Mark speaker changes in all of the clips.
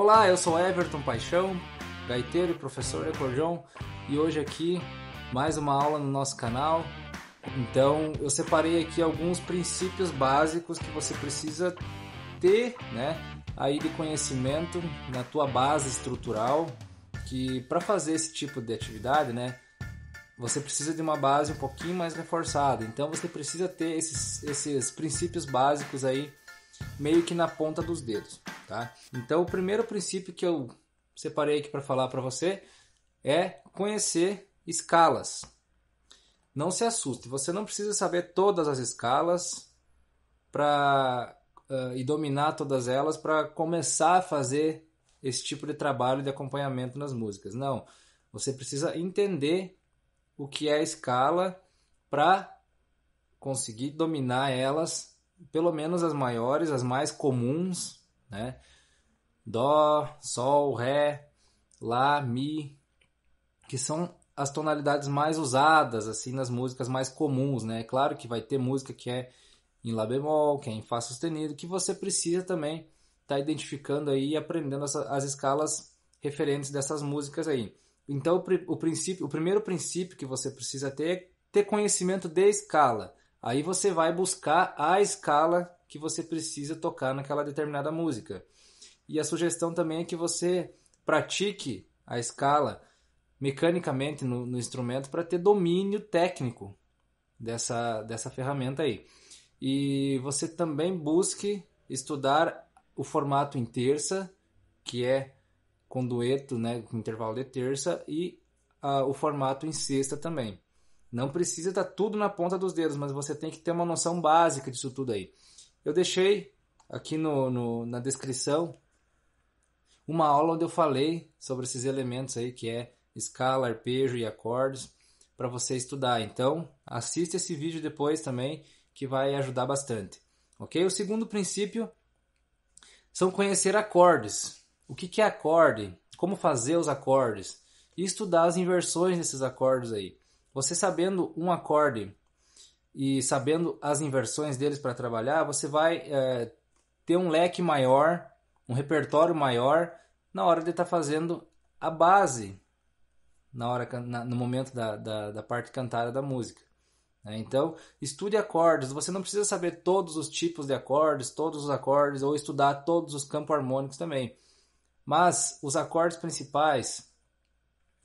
Speaker 1: Olá, eu sou Everton Paixão, gaiteiro e professor de acordeon, e hoje aqui mais uma aula no nosso canal. Então, eu separei aqui alguns princípios básicos que você precisa ter, né, aí de conhecimento na tua base estrutural, que para fazer esse tipo de atividade, né, você precisa de uma base um pouquinho mais reforçada. Então você precisa ter esses, esses princípios básicos aí meio que na ponta dos dedos tá? Então, o primeiro princípio que eu separei aqui para falar para você é conhecer escalas. Não se assuste, você não precisa saber todas as escalas para uh, ah, e dominar todas elas para começar a fazer esse tipo de trabalho de acompanhamento nas músicas. Não, você precisa entender o que é a escala para conseguir dominar elas, pelo menos as maiores, as mais comuns, né? Dó, Sol, Ré, Lá, Mi, que são as tonalidades mais usadas, assim, nas músicas mais comuns, né? É claro que vai ter música que é em Lá bemol, que é em Fá sustenido, que você precisa também estar tá identificando aí e aprendendo as, as escalas referentes dessas músicas aí. Então, o, princípio, o primeiro princípio que você precisa ter é ter conhecimento de escala. Aí você vai buscar a escala que você precisa tocar naquela determinada música. E a sugestão também é que você pratique a escala mecanicamente no, no instrumento para ter domínio técnico dessa, dessa ferramenta aí. E você também busque estudar o formato em terça, que é com dueto, né, com intervalo de terça, e uh, o formato em sexta também. Não precisa estar tá tudo na ponta dos dedos, mas você tem que ter uma noção básica disso tudo aí. Eu deixei aqui no, no, na descrição uma aula onde eu falei sobre esses elementos aí, que é escala, arpejo e acordes, para você estudar. Então, assista esse vídeo depois também, que vai ajudar bastante. Ok? O segundo princípio são conhecer acordes. O que, que é acorde? Como fazer os acordes? E estudar as inversões desses acordes aí. Você sabendo um acorde e sabendo as inversões deles para trabalhar, você vai é, ter um leque maior, um repertório maior na hora de estar tá fazendo a base, na hora na, no momento da, da, da, parte cantada da música. Né? Então, estude acordes. Você não precisa saber todos os tipos de acordes, todos os acordes, ou estudar todos os campos harmônicos também. Mas os acordes principais,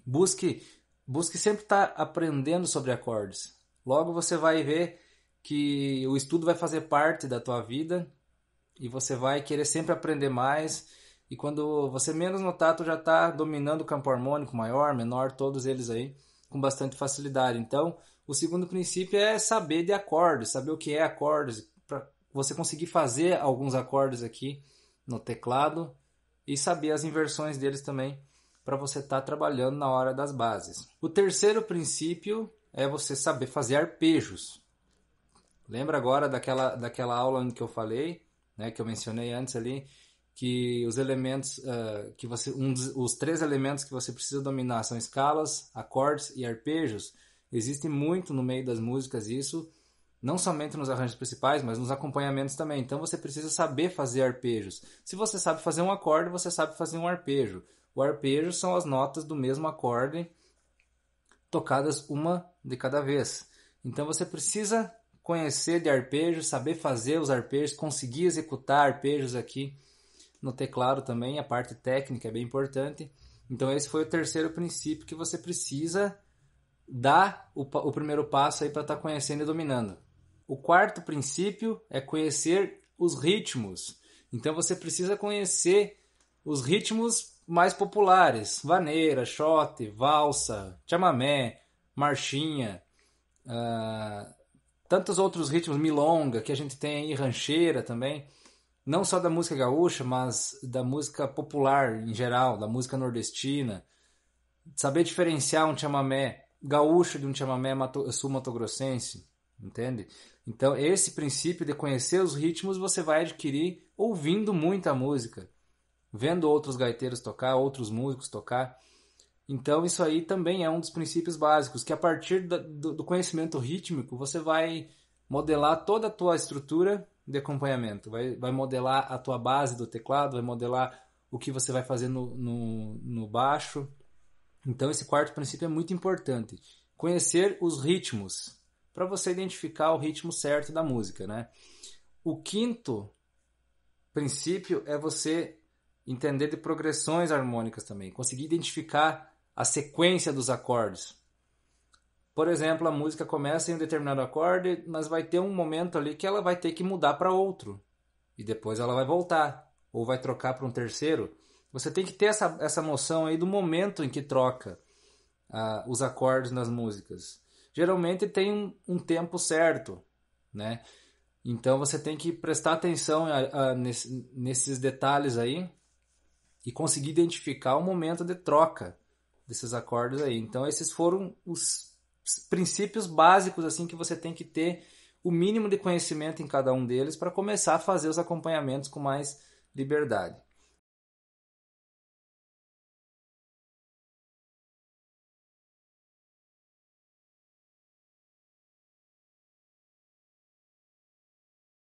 Speaker 1: busque, busque sempre estar tá aprendendo sobre acordes. Logo você vai ver que o estudo vai fazer parte da tua vida e você vai querer sempre aprender mais. E quando você menos notar, tu já está dominando o campo harmônico maior, menor, todos eles aí com bastante facilidade. Então, o segundo princípio é saber de acordes, saber o que é acordes, para você conseguir fazer alguns acordes aqui no teclado e saber as inversões deles também para você estar tá trabalhando na hora das bases. O terceiro princípio é você saber fazer arpejos. Lembra agora daquela, daquela aula que eu falei, né, que eu mencionei antes ali, que os elementos uh, que você um dos, os três elementos que você precisa dominar são escalas, acordes e arpejos. Existe muito no meio das músicas isso, não somente nos arranjos principais, mas nos acompanhamentos também. Então você precisa saber fazer arpejos. Se você sabe fazer um acorde, você sabe fazer um arpejo. O arpejo são as notas do mesmo acorde tocadas uma de cada vez. Então você precisa conhecer de arpejos, saber fazer os arpejos, conseguir executar arpejos aqui no teclado também, a parte técnica é bem importante. Então esse foi o terceiro princípio que você precisa dar o, o primeiro passo aí para estar tá conhecendo e dominando. O quarto princípio é conhecer os ritmos. Então você precisa conhecer os ritmos mais populares, vaneira, shot, valsa, chamamé, marchinha, uh, tantos outros ritmos, milonga, que a gente tem aí, rancheira também, não só da música gaúcha, mas da música popular em geral, da música nordestina. Saber diferenciar um chamamé gaúcho de um chamamé sul-matogrossense, entende? Então, esse princípio de conhecer os ritmos você vai adquirir ouvindo muita música, vendo outros gaiteiros tocar, outros músicos tocar. Então, isso aí também é um dos princípios básicos, que a partir do, conhecimento rítmico, você vai modelar toda a tua estrutura de acompanhamento, vai, vai modelar a tua base do teclado, vai modelar o que você vai fazer no, no, no baixo. Então, esse quarto princípio é muito importante. Conhecer os ritmos, para você identificar o ritmo certo da música, né? O quinto princípio é você entender de progressões harmônicas também, conseguir identificar a sequência dos acordes. Por exemplo, a música começa em um determinado acorde, mas vai ter um momento ali que ela vai ter que mudar para outro. E depois ela vai voltar, ou vai trocar para um terceiro. Você tem que ter essa, essa noção aí do momento em que troca uh, os acordes nas músicas. Geralmente tem um, um, tempo certo, né? Então você tem que prestar atenção a, a, nesse, nesses detalhes aí e conseguir identificar o momento de troca desses acordes aí. Então esses foram os princípios básicos assim que você tem que ter o mínimo de conhecimento em cada um deles para começar a fazer os acompanhamentos com mais liberdade.